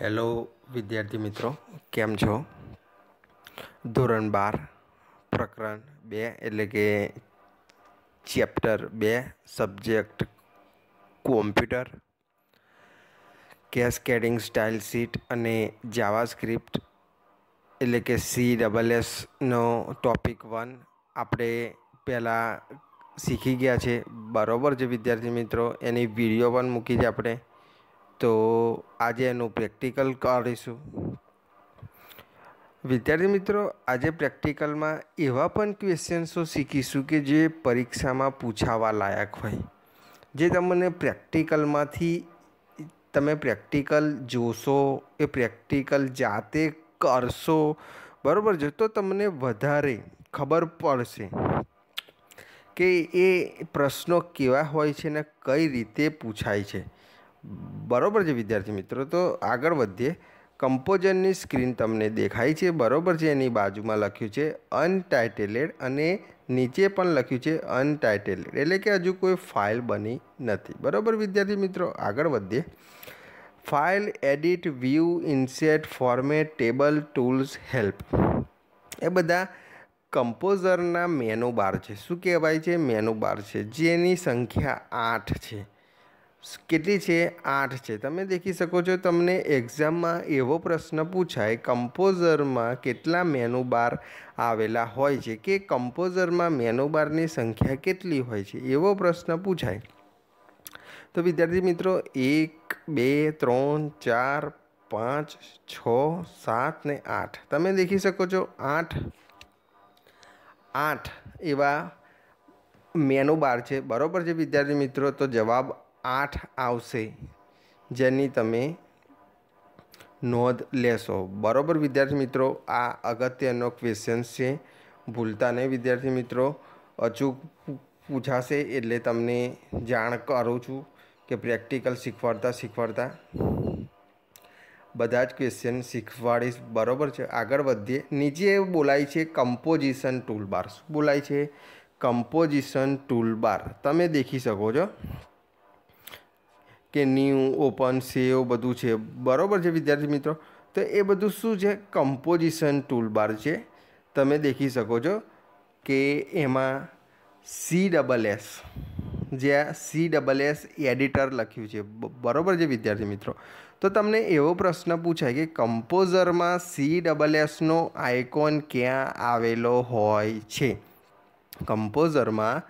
Hello વિદ્યાર્થી મિત્રો કેમ છો ધોરણ બાર પ્રકરણ બે એટલે કે ચેપ્ટર બે subject computer cascading style sheet અને જાવા સ્ક્રિપ્ટ એટલે કે સી ડબલ એસનો ટોપિક વન આપણે પહેલાં શીખી ગયા છે બરાબર છે વિદ્યાર્થી મિત્રો એની વિડીયો પણ મૂકી છે આપણે તો આજે એનું પ્રેક્ટિકલ કરીશું વિદ્યાર્થી મિત્રો આજે પ્રેક્ટિકલમાં એવા પણ ક્વેશ્ચન્સો શીખીશું કે જે પરીક્ષામાં પૂછાવા લાયક હોય જે તમને પ્રેક્ટિકલમાંથી તમે પ્રેક્ટિકલ જોશો એ પ્રેક્ટિકલ જાતે કરશો બરાબર છે તો તમને વધારે ખબર પડશે કે એ પ્રશ્નો કેવા હોય છે ને કઈ રીતે પૂછાય છે બરાબર છે વિદ્યાર્થી મિત્રો તો આગળ વધીએ કમ્પોઝરની સ્ક્રીન તમને દેખાય છે બરાબર છે એની બાજુમાં લખ્યું છે અનટાઇટેલેડ અને નીચે પણ લખ્યું છે અનટાઇટેલેડ એટલે કે હજુ કોઈ ફાઇલ બની નથી બરાબર વિદ્યાર્થી મિત્રો આગળ વધીએ file edit view insert format table tools help એ બધા કમ્પોઝરના મેનુ બાર છે શું કહેવાય છે મેનુ બાર છે જેની સંખ્યા આઠ છે કેટલી છે આઠ છે તમે દેખી શકો છો તમને એક્ઝામમાં એવો પ્રશ્ન પૂછાય કમ્પોઝરમાં કેટલા મેનુ બાર આવેલા હોય છે કે કમ્પોઝરમાં મેનુ સંખ્યા કેટલી હોય છે એવો પ્રશ્ન પૂછાય તો વિદ્યાર્થી મિત્રો એક બે ત્રણ ચાર પાંચ છ સાત ને આઠ તમે દેખી શકો છો આઠ આઠ એવા મેનુ છે બરાબર છે વિદ્યાર્થી મિત્રો તો જવાબ આઠ આવશે જેની તમે નોંધ લેશો બરાબર વિદ્યાર્થી મિત્રો આ અગત્યનો ક્વેશ્ચન છે ભૂલતા નહીં વિદ્યાર્થી મિત્રો અચૂક પૂછાશે એટલે તમને જાણ કરું છું કે પ્રેક્ટિકલ શીખવાડતા શીખવાડતા બધા જ ક્વેશ્ચન શીખવાડીશ બરાબર છે આગળ વધીએ નીચે બોલાય છે કમ્પોઝિશન ટૂલબાર શું બોલાય છે કમ્પોઝિશન ટૂલબાર તમે દેખી શકો છો કે ન્યૂ ઓપન સેવ બધું છે બરાબર છે વિદ્યાર્થી મિત્રો તો એ બધું શું છે કમ્પોઝિશન ટૂલબાર છે તમે દેખી શકો છો કે એમાં સી ડબલ એસ જ્યાં સી ડબલ એસ એડિટર લખ્યું છે બરાબર છે વિદ્યાર્થી મિત્રો તો તમને એવો પ્રશ્ન પૂછાય કે કમ્પોઝરમાં સી ડબલ એસનો આઇકોન ક્યાં આવેલો હોય છે કમ્પોઝરમાં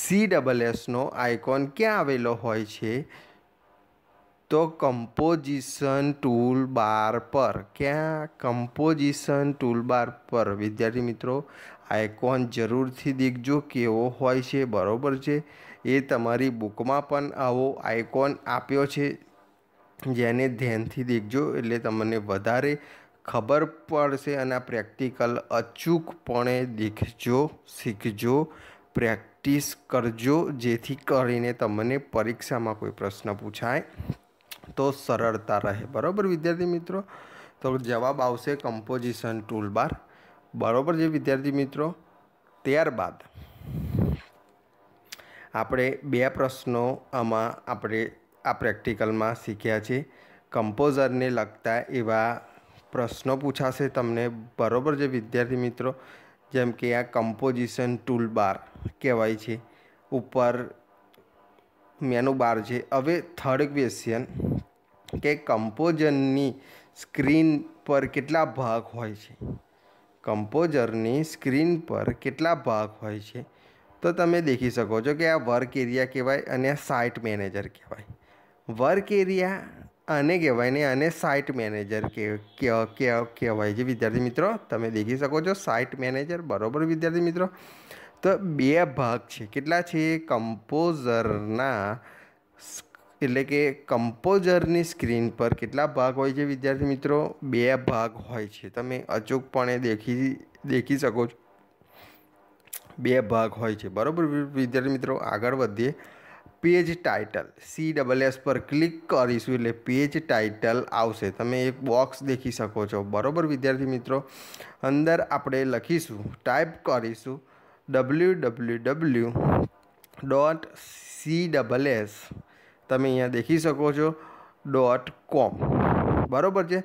સી ડબલ એસનો આઇકોન ક્યાં આવેલો હોય છે તો કમ્પોઝિશન બાર પર ક્યાં કમ્પોઝિશન બાર પર વિદ્યાર્થી મિત્રો આઇકોન જરૂરથી દેખજો કેવો હોય છે બરાબર છે એ તમારી બુકમાં પણ આવો આઇકોન આપ્યો છે જેને ધ્યાનથી દેખજો એટલે તમને વધારે ખબર પડશે અને આ પ્રેક્ટિકલ અચૂકપણે દેખજો શીખજો પ્રેક્ટિસ કરજો જેથી કરીને તમને પરીક્ષામાં કોઈ પ્રશ્ન પૂછાય તો સરળતા રહે બરાબર વિદ્યાર્થી મિત્રો તો જવાબ આવશે કમ્પોઝિશન ટૂલબાર બરાબર છે વિદ્યાર્થી મિત્રો ત્યારબાદ આપણે બે પ્રશ્નો આમાં આપણે આ પ્રેક્ટિકલમાં શીખ્યા છે કમ્પોઝરને લગતા એવા પ્રશ્નો પૂછાશે તમને બરાબર છે વિદ્યાર્થી મિત્રો જેમ કે આ કમ્પોઝિશન ટૂલબાર કહેવાય છે ઉપર મેનુ બાર છે હવે થર્ડ ક્વેશ્ચન કે કમ્પોઝરની સ્ક્રીન પર કેટલા ભાગ હોય છે કમ્પોઝરની સ્ક્રીન પર કેટલા ભાગ હોય છે તો તમે દેખી શકો છો કે આ વર્ક એરિયા કહેવાય અને આ સાઇટ મેનેજર કહેવાય વર્ક એરિયા આને કહેવાય ને આને સાઇટ મેનેજર કહેવાય છે વિદ્યાર્થી મિત્રો તમે દેખી શકો છો સાઇટ મેનેજર બરાબર વિદ્યાર્થી મિત્રો તો બે ભાગ છે કેટલા છે કમ્પોઝરના એટલે કે કમ્પોઝરની સ્ક્રીન પર કેટલા ભાગ હોય છે વિદ્યાર્થી મિત્રો બે ભાગ હોય છે તમે અચૂકપણે દેખી દેખી શકો છો બે ભાગ હોય છે બરાબર વિદ્યાર્થી મિત્રો આગળ વધીએ page title C double S પર ક્લિક કરીશું એટલે પેજ ટાઇટલ આવશે તમે એક બોક્સ દેખી શકો છો બરાબર વિદ્યાર્થી મિત્રો અંદર આપણે લખીશું ટાઈપ કરીશું www.css. તમે અહીંયા દેખી શકો છો.com બરોબર છે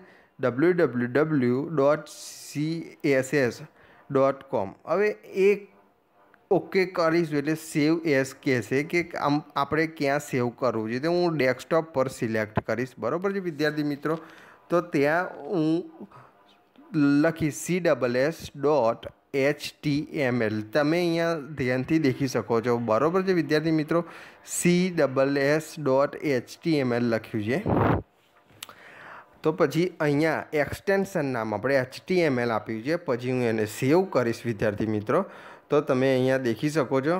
www.css.com હવે એક ઓકે કરી જો એટલે સેવ એસ કેસે કે આપણે ક્યાં સેવ કરવું જો તો હું ડેસ્કટોપ પર સિલેક્ટ કરી બરોબર છે વિદ્યાર્થી મિત્રો તો ત્યાં હું લખી css. એચ ટી એચટીએમએલ તમે અહીંયા ધ્યાનથી દેખી શકો છો બરાબર છે વિદ્યાર્થી મિત્રો C double S dot HTML લખ્યું છે તો પછી અહીંયા એક્સટેન્શન નામ આપણે એચટીએમએલ આપ્યું છે પછી હું એને સેવ કરીશ વિદ્યાર્થી મિત્રો તો તમે અહીંયા દેખી શકો છો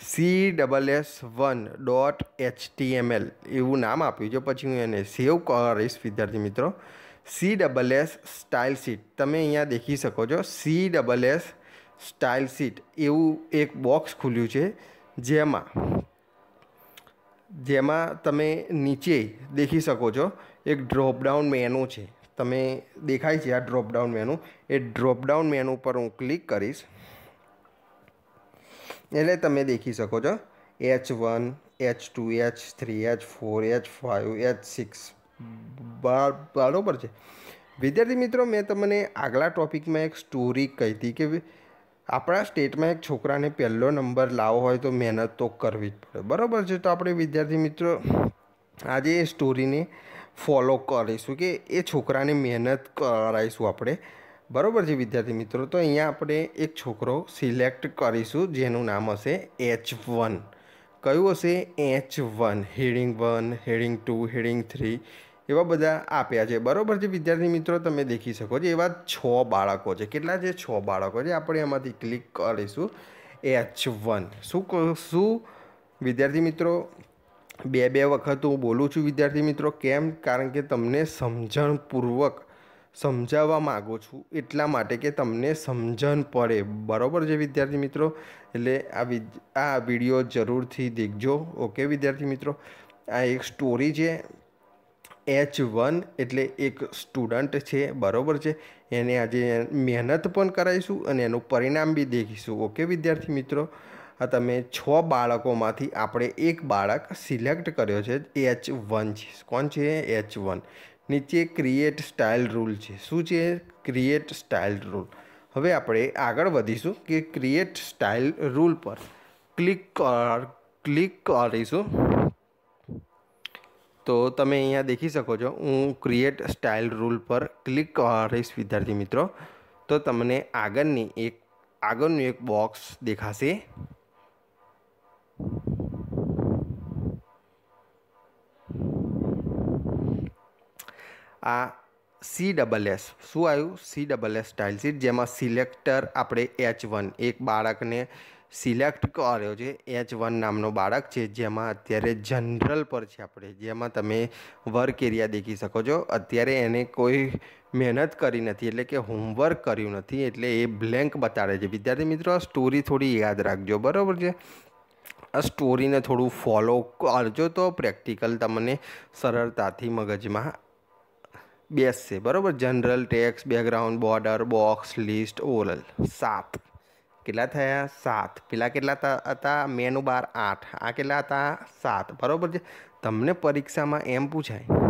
C double S one dot HTML એવું નામ આપ્યું છે પછી હું એને સેવ કરીશ વિદ્યાર્થી મિત્રો C double S style sheet તમે અહીંયા દેખી શકો છો C double S style sheet એવું એક બોક્સ ખુલ્યું છે જેમાં જેમાં તમે નીચે દેખી શકો છો એક ડ્રોપડાઉન મેનુ છે તમે દેખાય છે આ ડ્રોપડાઉન મેનુ એ ડ્રોપડાઉન મેનુ પર હું ક્લિક કરીશ એટલે તમે દેખી શકો છો H one H two H three H four H five H six બરાબર છે વિદ્યાર્થી મિત્રો મેં તમને આગલા ટોપિકમાં એક સ્ટોરી કહી હતી કે આપણા સ્ટેટમાં એક છોકરાને પહેલો નંબર લાવવો હોય તો મહેનત તો કરવી જ પડે બરાબર છે તો આપણે વિદ્યાર્થી મિત્રો આજે એ સ્ટોરીને ફોલો કરીશું કે એ છોકરાને મહેનત કરાવીશું આપણે બરાબર છે વિદ્યાર્થી મિત્રો તો અહીંયા આપણે એક છોકરો સિલેક્ટ કરીશું જેનું નામ હશે એચ વન કયું હશે H one heading one heading two heading three એવા બધા આપ્યા છે બરાબર છે વિદ્યાર્થી મિત્રો તમે દેખી શકો છો એવા છ બાળકો છે કેટલા છે છ બાળકો છે આપણે એમાંથી ક્લિક કરીશું એચ વન શું શું વિદ્યાર્થી મિત્રો બે બે વખત હું બોલું છું વિદ્યાર્થી મિત્રો કેમ કારણ કે તમને સમજણપૂર્વક સમજાવવા માગું છું એટલા માટે કે તમને સમજણ પડે બરાબર છે વિદ્યાર્થી મિત્રો એટલે આ આ વિડીયો જરૂરથી દેખજો ઓકે વિદ્યાર્થી મિત્રો આ એક સ્ટોરી છે એચ વન એટલે એક સ્ટુડન્ટ છે બરાબર છે એને આજે મહેનત પણ કરાવીશું અને એનું પરિણામ બી દેખીશું ઓકે વિદ્યાર્થી મિત્રો આ તમે છ બાળકોમાંથી આપણે એક બાળક સિલેક્ટ કર્યો છે એચ વન છે કોણ છે એચ વન નીચે ક્રિએટ સ્ટાઇલ રૂલ છે શું છે ક્રિએટ સ્ટાઇલ રૂલ હવે આપણે આગળ વધીશું કે ક્રિએટ સ્ટાઇલ રૂલ પર ક્લિક ક્લિક કરીશું તો તમે અહીંયા દેખી શકો છો હું ક્રિએટ સ્ટાઇલ રૂલ પર ક્લિક કરીશ વિદ્યાર્થી મિત્રો તો તમને આગળની એક આગળનું એક બોક્સ દેખાશે આ સી ડબલ એસ શું આવ્યું C double S style sheet જેમાં સિલેક્ટર આપણે એચ વન એક બાળકને સિલેક્ટ કર્યો છે એચ વન નામનો બાળક છે જેમાં અત્યારે જનરલ પર છે આપણે જેમાં તમે વર્ક એરિયા દેખી શકો છો અત્યારે એને કોઈ મહેનત કરી નથી એટલે કે હોમવર્ક કર્યું નથી એટલે એ બ્લેન્ક બતાડે છે વિદ્યાર્થી મિત્રો આ સ્ટોરી થોડી યાદ રાખજો બરાબર છે આ સ્ટોરીને થોડું ફોલો કરજો તો પ્રેક્ટિકલ તમને સરળતાથી મગજમાં बेस से बराबर general text background border box list all सात કેટલા થાય 7 pila કેટલા હતા મેનો બાર 8 આ કેટલા હતા 7 બરોબર છે તમને પરીક્ષામાં એમ પૂછાય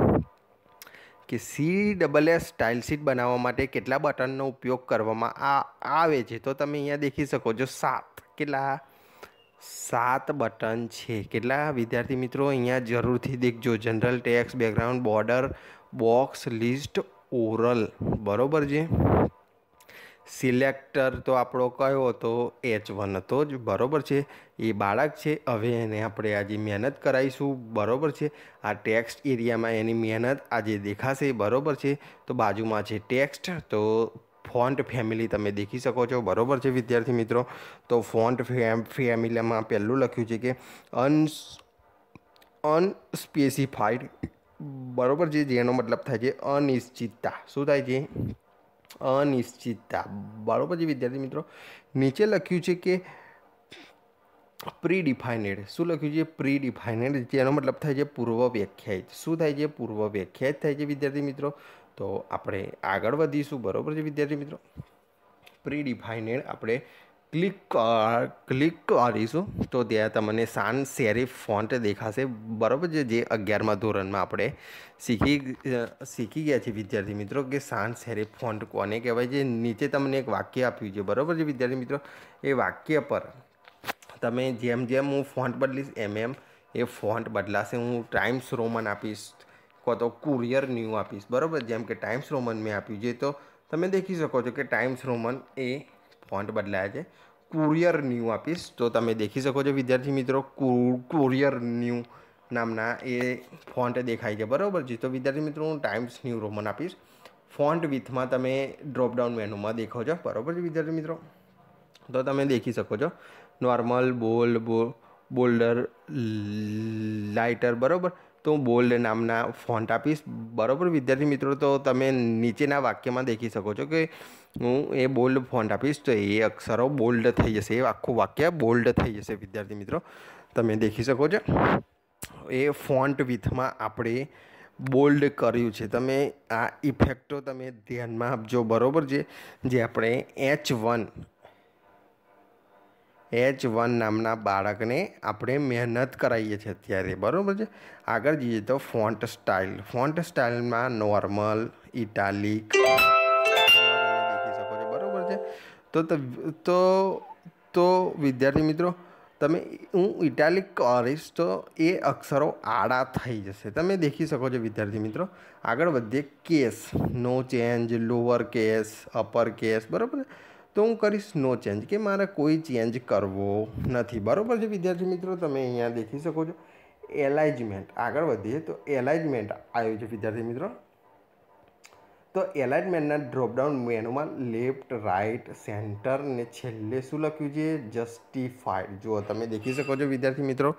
કે सीएसएस સ્ટાઇલ શીટ બનાવવામાં કેટલા બટનનો ઉપયોગ કરવામાં આવે છે તો તમે અહીંયા દેખી શકો જો સાત કેટલા સાત બટન છે કેટલા વિદ્યાર્થી મિત્રો અહીંયા જરૂરથી દેખજો general text background border box list ઓરલ બરોબર છે સિલેક્ટર તો આપણો કયો હતો એચ વન હતો જ બરાબર છે એ બાળક છે હવે એને આપણે આજે મહેનત કરાવીશું બરાબર છે આ ટેક્સ્ટ એરિયામાં એની મહેનત આજે દેખાશે બરાબર છે તો બાજુમાં છે ટેક્સ્ટ તો ફોન્ટ ફેમિલી તમે દેખી શકો છો બરાબર છે વિદ્યાર્થી મિત્રો તો ફોન્ટ ફેમિલીમાં પહેલું લખ્યું છે કે અન અનસ્પેસિફાઈડ બરાબર છે જેનો મતલબ થાય છે અનિશ્ચિતતા શું થાય છે અનિશ્ચિતતા બરાબર છે વિદ્યાર્થી મિત્રો નીચે લખ્યું છે કે પ્રી ડિફાઇનેડ શું લખ્યું છે પ્રી જેનો મતલબ થાય છે પૂર્વ વ્યાખ્યાયિત શું થાય છે પૂર્વ વ્યાખ્યાયિત થાય છે વિદ્યાર્થી મિત્રો તો આપણે આગળ વધીશું બરાબર છે વિદ્યાર્થી મિત્રો પ્રી ડિફાઇનેડ આપણે ક્લિક ક્લિક કરીશું તો ત્યાં તમને સાન સેરિફ ફોન્ટ દેખાશે બરાબર છે જે અગિયારમા ધોરણમાં આપણે શીખી શીખી ગયા છીએ વિદ્યાર્થી મિત્રો કે સાન સેરીફ ફોન્ટ કોને કહેવાય છે નીચે તમને એક વાક્ય આપ્યું છે બરાબર છે વિદ્યાર્થી મિત્રો એ વાક્ય પર તમે જેમ જેમ હું ફોન્ટ બદલીશ એમ એમ એ ફોન્ટ બદલાશે હું ટાઈમ્સ રોમન આપીશ કો તો કુરિયર ન્યૂ આપીશ બરાબર જેમ કે ટાઈમ્સ રોમન મેં આપ્યું છે તો તમે દેખી શકો છો કે ટાઈમ્સ રોમન એ ફોન્ટ બદલાયા છે કુરિયર ન્યૂ આપીશ તો તમે દેખી શકો છો વિદ્યાર્થી મિત્રો કુરિયર ન્યૂ નામના એ ફોન્ટ દેખાય છે બરાબર છે તો વિદ્યાર્થી મિત્રો હું ટાઈમ્સ ન્યૂ રોમન આપીશ ફોન્ટ વિથમાં તમે ડ્રોપડાઉન મેનુમાં દેખો છો બરાબર છે વિદ્યાર્થી મિત્રો તો તમે દેખી શકો છો નોર્મલ બોલ્ડ બોલ્ડર લાઇટર બરાબર તો હું બોલ્ડ નામના ફોન્ટ આપીશ બરાબર વિદ્યાર્થી મિત્રો તો તમે નીચેના વાક્યમાં દેખી શકો છો કે હું એ બોલ્ડ ફોન્ટ આપીશ તો એ અક્ષરો બોલ્ડ થઈ જશે એ આખું વાક્ય બોલ્ડ થઈ જશે વિદ્યાર્થી મિત્રો તમે દેખી શકો છો એ ફોન્ટ વિથમાં આપણે બોલ્ડ કર્યું છે તમે આ ઇફેક્ટો તમે ધ્યાનમાં આપજો બરાબર છે જે આપણે એચ વન એચ વન નામના બાળકને આપણે મહેનત કરાવીએ છીએ અત્યારે બરાબર છે આગળ જઈએ તો ફોન્ટ સ્ટાઇલ ફોન્ટ સ્ટાઇલમાં નોર્મલ ઇટાલિક તો તો તો વિદ્યાર્થી મિત્રો તમે હું ઇટાલિક કરીશ તો એ અક્ષરો આડા થઈ જશે તમે દેખી શકો છો વિદ્યાર્થી મિત્રો આગળ વધીએ કેસ નો change lower case upper case બરાબર તો હું કરીશ નો ચેન્જ કે મારે કોઈ ચેન્જ કરવો નથી બરાબર છે વિદ્યાર્થી મિત્રો તમે અહીંયા દેખી શકો છો એલાઇજમેન્ટ આગળ વધીએ તો એલાઇજમેન્ટ આવ્યું છે વિદ્યાર્થી મિત્રો તો એલાઇનમેન્ટના ડ્રોપડાઉન મેનુમાં લેફ્ટ રાઇટ સેન્ટર ને છેલ્લે શું લખ્યું છે જસ્ટિફાઈડ જો તમે દેખી શકો છો વિદ્યાર્થી મિત્રો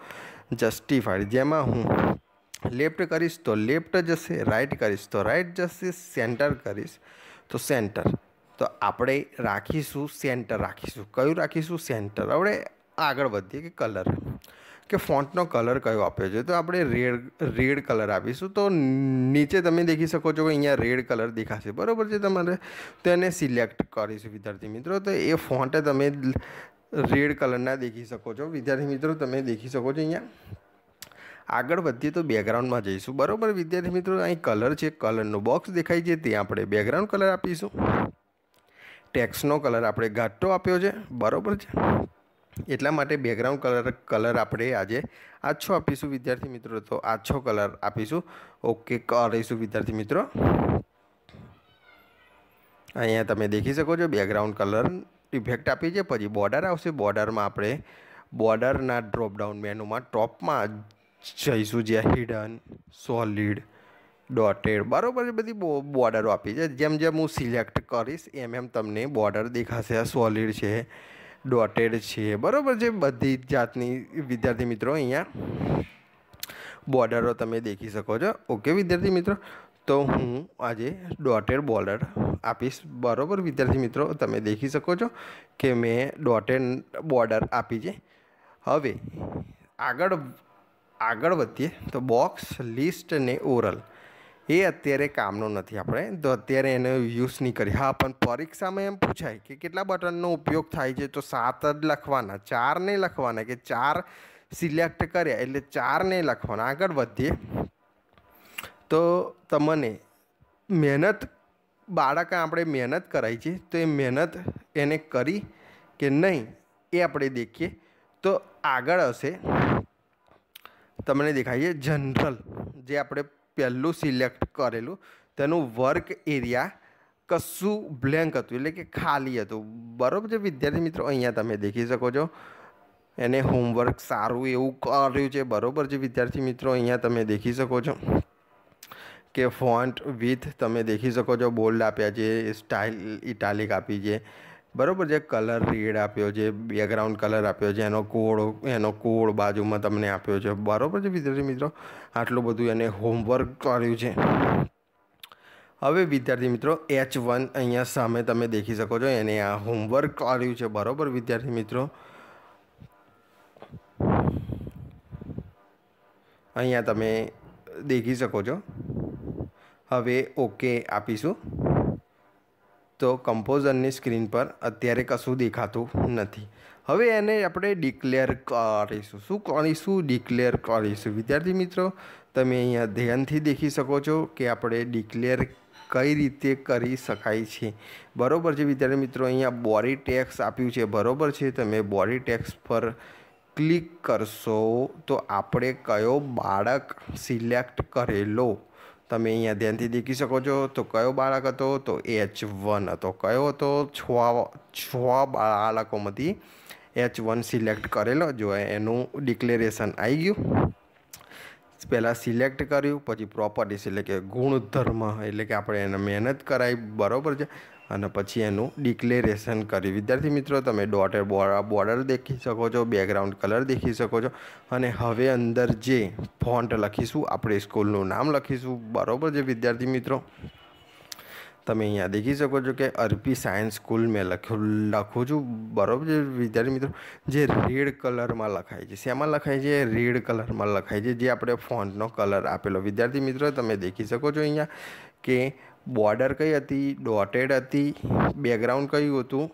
જસ્ટિફાઈડ જેમાં હું લેફ્ટ કરીશ તો લેફ્ટ જશે રાઇટ કરીશ તો રાઇટ જશે સેન્ટર કરીશ તો સેન્ટર તો આપણે રાખીશું સેન્ટર રાખીશું કયું રાખીશું સેન્ટર આપણે આગળ વધીએ કે કલર કે ફોન્ટનો કલર કયો આપ્યો છે તો આપણે રેડ રેડ કલર આપીશું તો નીચે તમે દેખી શકો છો કે અહીંયા રેડ કલર દેખાશે બરાબર છે તમારે તો એને સિલેક્ટ કરીશું વિદ્યાર્થી મિત્રો તો એ ફોન્ટ તમે રેડ કલરના દેખી શકો છો વિદ્યાર્થી મિત્રો તમે દેખી શકો છો અહીંયા આગળ વધીએ તો બેકગ્રાઉન્ડમાં જઈશું બરાબર વિદ્યાર્થી મિત્રો અહીં કલર છે કલરનો બોક્સ દેખાય છે તે આપણે બેકગ્રાઉન્ડ કલર આપીશું ટેક્સનો કલર આપણે ઘાટો આપ્યો છે બરાબર છે એટલા માટે બેકગ્રાઉન્ડ કલર કલર આપણે આજે આછો આપીશું વિદ્યાર્થી મિત્રો તો આછો કલર આપીશું ઓકે કરીશું વિદ્યાર્થી મિત્રો અહીંયા તમે દેખી શકો છો બેકગ્રાઉન્ડ કલર ઇફેક્ટ આપી છે પછી બોર્ડર આવશે બોર્ડરમાં આપણે બોર્ડરના ડ્રોપડાઉન મેનુમાં ટોપમાં જઈશું જે હિડન સોલિડ ડોટેડ બરાબર એ બધી બોર્ડરો આપી છે જેમ જેમ હું સિલેક્ટ કરીશ એમ એમ તમને બોર્ડર દેખાશે આ સોલિડ છે ડોટેડ છે બરાબર જે બધી જાતની વિદ્યાર્થી મિત્રો અહીંયા બોર્ડરો તમે દેખી શકો છો ઓકે વિદ્યાર્થી મિત્રો તો હું આજે ડોટેડ બોર્ડર આપીશ બરાબર વિદ્યાર્થી મિત્રો તમે દેખી શકો છો કે મેં ડોટેડ બોર્ડર આપી છે હવે આગળ આગળ વધીએ તો બોક્સ લિસ્ટ ને ઓરલ એ અત્યારે કામનો નથી આપણે તો અત્યારે એનો યુઝ નહીં કરી હા પણ પરીક્ષામાં એમ પૂછાય કે કેટલા બટનનો ઉપયોગ થાય છે તો સાત જ લખવાના ચાર નહીં લખવાના કે ચાર સિલેક્ટ કર્યા એટલે ચાર નહીં લખવાના આગળ વધીએ તો તમને મહેનત બાળક આપણે મહેનત કરાવી છે તો એ મહેનત એને કરી કે નહીં એ આપણે દેખીએ તો આગળ હશે તમને દેખાય છે જનરલ જે આપણે પહેલું સિલેક્ટ કરેલું તેનું વર્ક એરિયા કશું બ્લેન્ક હતું એટલે કે ખાલી હતું બરાબર છે વિદ્યાર્થી મિત્રો અહીંયા તમે દેખી શકો છો એને હોમવર્ક સારું એવું કર્યું છે બરાબર છે વિદ્યાર્થી મિત્રો અહીંયા તમે દેખી શકો છો કે ફોન્ટ વિથ તમે દેખી શકો છો બોલ્ડ આપ્યા છે સ્ટાઇલ ઇટાલિક આપી છે બરાબર જે કલર રેડ આપ્યો છે બેકગ્રાઉન્ડ કલર આપ્યો છે એનો કોડ એનો કોડ બાજુમાં તમને આપ્યો છે બરાબર છે વિદ્યાર્થી મિત્રો આટલું બધું એને હોમવર્ક કર્યું છે હવે વિદ્યાર્થી મિત્રો એચ વન અહીંયા સામે તમે દેખી શકો છો એને આ હોમવર્ક કર્યું છે બરાબર વિદ્યાર્થી મિત્રો અહીંયા તમે દેખી શકો છો હવે ઓકે આપીશું તો કમ્પોઝરની સ્ક્રીન પર અત્યારે કશું દેખાતું નથી હવે એને આપણે ડિક્લેર કરીશું શું કરીશું ડિક્લેર કરીશું વિદ્યાર્થી મિત્રો તમે અહીંયા ધ્યાનથી દેખી શકો છો કે આપણે ડિક્લેર કઈ રીતે કરી શકાય છે બરાબર છે વિદ્યાર્થી મિત્રો અહીંયા બોડી ટેક્સ આપ્યું છે બરાબર છે તમે બોડી ટેક્સ પર ક્લિક કરશો તો આપણે કયો બાળક સિલેક્ટ કરેલો તમે અહીંયા ધ્યાનથી દેખી શકો છો તો કયો બાળક હતો તો એચ વન હતો કયો હતો છ છ બાળકોમાંથી એચ વન સિલેક્ટ કરેલો જો એનું ડિક્લેરેશન આવી ગયું પહેલાં સિલેક્ટ કર્યું પછી પ્રોપર્ટીસ એટલે કે ગુણધર્મ એટલે કે આપણે એને મહેનત કરાવી બરાબર છે અને પછી એનું ડિક્લેરેશન કરી વિદ્યાર્થી મિત્રો તમે ડોટેડ બોર્ડર દેખી શકો છો બેકગ્રાઉન્ડ કલર દેખી શકો છો અને હવે અંદર જે ફોન્ટ લખીશું આપણે સ્કૂલનું નામ લખીશું બરાબર છે વિદ્યાર્થી મિત્રો તમે અહીંયા દેખી શકો છો કે અરપી સાયન્સ સ્કૂલ મેં લખ્યું લખું છું બરાબર છે વિદ્યાર્થી મિત્રો જે રેડ કલરમાં લખાય છે શેમાં લખાય છે રેડ કલરમાં લખાય છે જે આપણે ફોન્ટનો કલર આપેલો વિદ્યાર્થી મિત્રો તમે દેખી શકો છો અહીંયા કે બોર્ડર કઈ હતી ડોટેડ હતી બેકગ્રાઉન્ડ કયું હતું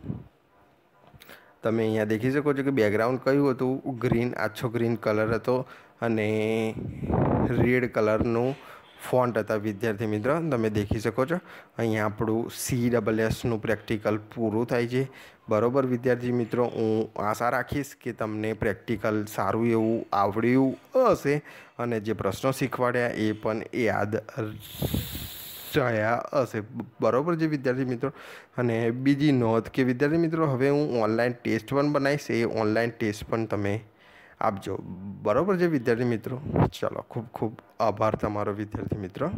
તમે અહીંયા દેખી શકો છો કે બેકગ્રાઉન્ડ કયું હતું ગ્રીન આછો ગ્રીન કલર હતો અને રેડ કલરનું ફોન્ટ હતા વિદ્યાર્થી મિત્રો તમે દેખી શકો છો અહીંયા આપણું સી ડબલ એસનું પ્રેક્ટિકલ પૂરું થાય છે બરાબર વિદ્યાર્થી મિત્રો હું આશા રાખીશ કે તમને પ્રેક્ટિકલ સારું એવું આવડ્યું હશે અને જે પ્રશ્નો શીખવાડ્યા એ પણ યાદ ચડ્યા હશે બરાબર જે વિદ્યાર્થી મિત્રો અને બીજી નોંધ કે વિદ્યાર્થી મિત્રો હવે હું ઓનલાઈન ટેસ્ટ પણ બનાવીશ એ ઓનલાઈન ટેસ્ટ પણ તમે આપજો બરાબર છે વિદ્યાર્થી મિત્રો ચલો ખૂબ ખૂબ આભાર તમારો વિદ્યાર્થી મિત્રો